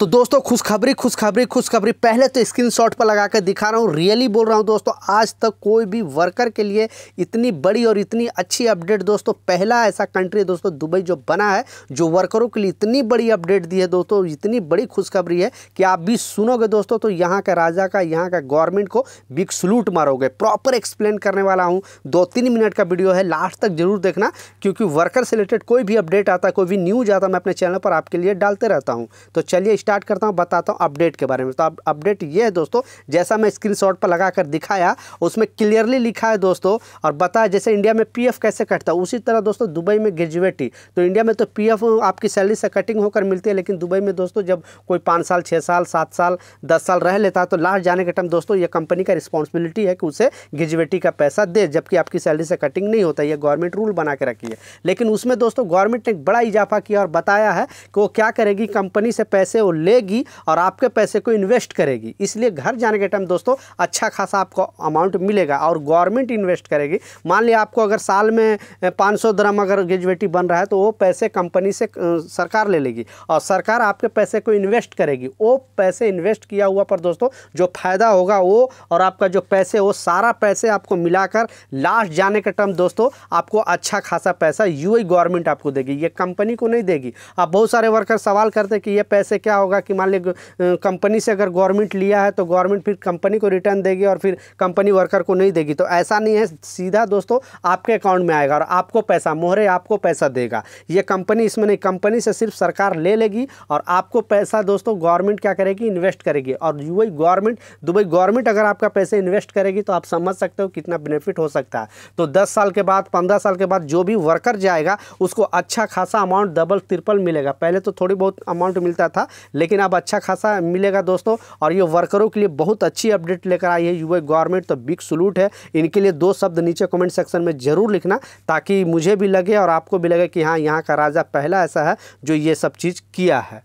तो दोस्तों खुशखबरी खुशखबरी खुशखबरी पहले तो स्क्रीनशॉट पर लगा कर दिखा रहा हूँ रियली बोल रहा हूँ दोस्तों आज तक कोई भी वर्कर के लिए इतनी बड़ी और इतनी अच्छी अपडेट दोस्तों पहला ऐसा कंट्री है दोस्तों दुबई जो बना है जो वर्करों के लिए इतनी बड़ी अपडेट दी है दोस्तों इतनी बड़ी खुशखबरी है कि आप भी सुनोगे दोस्तों तो यहाँ का राजा का यहाँ का गवर्नमेंट को बिग सलूट मारोगे प्रॉपर एक्सप्लेन करने वाला हूँ दो तीन मिनट का वीडियो है लास्ट तक जरूर देखना क्योंकि वर्कर से रिलेटेड कोई भी अपडेट आता है कोई भी न्यूज आता मैं अपने चैनल पर आपके लिए डालते रहता हूँ तो चलिए स्टार्ट करता हूँ बताता हूँ अपडेट के बारे में तो अपडेट ये है दोस्तों जैसा मैं स्क्रीन पर लगा कर दिखाया उसमें क्लियरली लिखा है दोस्तों और बताया जैसे इंडिया में पी कैसे कटता है उसी तरह दोस्तों दुबई में ग्रेजुएटी तो इंडिया में तो पी आपकी सैलरी से कटिंग होकर मिलती है लेकिन दुबई में दोस्तों जब कोई पाँच साल छः साल सात साल दस साल रह लेता है तो लास्ट जाने के टाइम दोस्तों ये कंपनी का रिस्पॉन्सिबिलिटी है कि उसे ग्रेजुएटी का पैसा दे जबकि आपकी सैलरी से कटिंग नहीं होता यह गवर्नमेंट रूल बना के रखी है लेकिन उसमें दोस्तों गवर्नमेंट ने बड़ा इजाफा किया और बताया है कि वो क्या करेगी कंपनी से पैसे वो लेगी और आपके पैसे को इन्वेस्ट करेगी इसलिए घर जाने के टाइम दोस्तों अच्छा खासा आपको अमाउंट मिलेगा और गवर्नमेंट इन्वेस्ट करेगी मान लिया आपको अगर साल में पाँच सौ दरम अगर ग्रेजुएटी बन रहा है तो वो पैसे कंपनी से सरकार ले लेगी और सरकार आपके पैसे को इन्वेस्ट करेगी वो पैसे इन्वेस्ट किया हुआ पर दोस्तों जो फ़ायदा होगा वो और आपका जो पैसे वो सारा पैसे आपको मिलाकर लास्ट जाने के टाइम दोस्तों आपको अच्छा खासा पैसा यू गवर्नमेंट आपको देगी ये कंपनी को नहीं देगी अब बहुत सारे वर्कर सवाल करते कि ये पैसे क्या होगा कि मान ली कंपनी से अगर गवर्नमेंट लिया है तो गवर्नमेंट फिर कंपनी को रिटर्न देगी और फिर कंपनी वर्कर को नहीं देगी तो ऐसा नहीं है सीधा दोस्तों आपके अकाउंट में आएगा और आपको पैसा मोहरे आपको पैसा देगा ये कंपनी इसमें नहीं कंपनी से सिर्फ सरकार ले लेगी और आपको पैसा दोस्तों गवर्नमेंट क्या करेगी इन्वेस्ट करेगी और वही गवर्नमेंट दुबई गवर्नमेंट अगर आपका पैसे इन्वेस्ट करेगी तो आप समझ सकते हो कितना बेनिफिट हो सकता है तो दस साल के बाद पंद्रह साल के बाद जो भी वर्कर जाएगा उसको अच्छा खासा अमाउंट डबल ट्रिपल मिलेगा पहले तो थोड़ी बहुत अमाउंट मिलता था लेकिन अब अच्छा खासा मिलेगा दोस्तों और ये वर्करों के लिए बहुत अच्छी अपडेट लेकर आई है यूए गवर्नमेंट तो बिग सलूट है इनके लिए दो शब्द नीचे कमेंट सेक्शन में ज़रूर लिखना ताकि मुझे भी लगे और आपको भी लगे कि हाँ यहाँ का राजा पहला ऐसा है जो ये सब चीज़ किया है